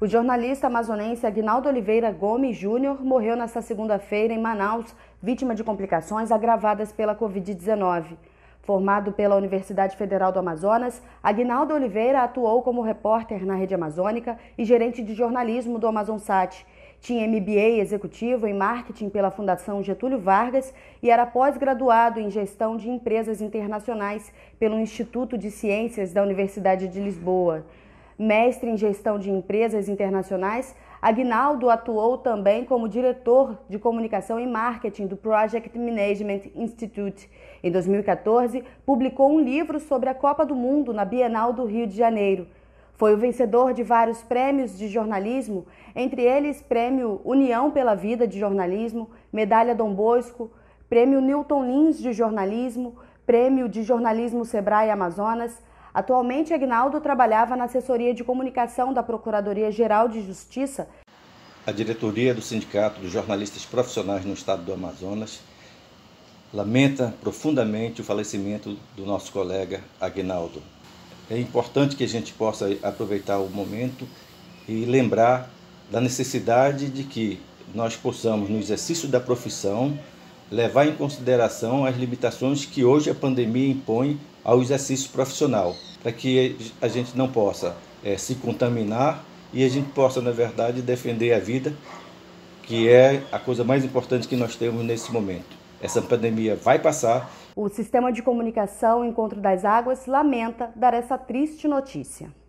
O jornalista amazonense Agnaldo Oliveira Gomes Júnior morreu nesta segunda-feira em Manaus, vítima de complicações agravadas pela Covid-19. Formado pela Universidade Federal do Amazonas, Agnaldo Oliveira atuou como repórter na Rede Amazônica e gerente de jornalismo do Amazonsat. Tinha MBA executivo em marketing pela Fundação Getúlio Vargas e era pós-graduado em gestão de empresas internacionais pelo Instituto de Ciências da Universidade de Lisboa. Mestre em gestão de empresas internacionais, Agnaldo atuou também como diretor de comunicação e marketing do Project Management Institute. Em 2014, publicou um livro sobre a Copa do Mundo na Bienal do Rio de Janeiro. Foi o vencedor de vários prêmios de jornalismo, entre eles Prêmio União pela Vida de Jornalismo, Medalha Dom Bosco, Prêmio Newton Lins de Jornalismo, Prêmio de Jornalismo Sebrae Amazonas, Atualmente, Agnaldo trabalhava na assessoria de comunicação da Procuradoria-Geral de Justiça. A diretoria do Sindicato dos Jornalistas Profissionais no Estado do Amazonas lamenta profundamente o falecimento do nosso colega Agnaldo. É importante que a gente possa aproveitar o momento e lembrar da necessidade de que nós possamos, no exercício da profissão, levar em consideração as limitações que hoje a pandemia impõe ao exercício profissional, para que a gente não possa é, se contaminar e a gente possa, na verdade, defender a vida, que é a coisa mais importante que nós temos nesse momento. Essa pandemia vai passar. O sistema de comunicação Encontro das Águas lamenta dar essa triste notícia.